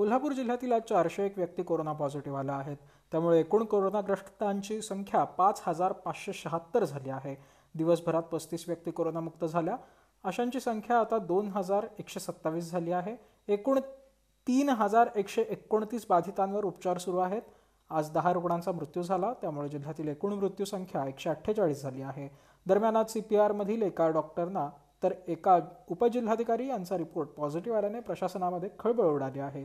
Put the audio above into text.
कोल्हापूर जिल्ह्यातील आज चारशे एक व्यक्ती कोरोना पॉझिटिव्ह आला आहेत त्यामुळे एकूण कोरोनाग्रस्तांची संख्या पाच हजार पाचशे शहात्तर झाली आहे दिवसभरात पस्तीस व्यक्ती कोरोनामुक्त झाल्या अशांची संख्या आता दोन हजार एकशे सत्तावीस झाली आहे एकूण तीन हजार एकशे एकोणतीस बाधितांवर उपचार सुरू आहेत आज दहा रुग्णांचा मृत्यू झाला त्यामुळे जिल्ह्यातील एकूण संख्या एकशे अठ्ठेचाळीस झाली आहे दरम्यान आज सी पी एका डॉक्टरना तर एका उपजिल्हाधिकारी यांचा रिपोर्ट पॉझिटिव्ह आल्याने प्रशासनामध्ये खळबळ उडाली आहे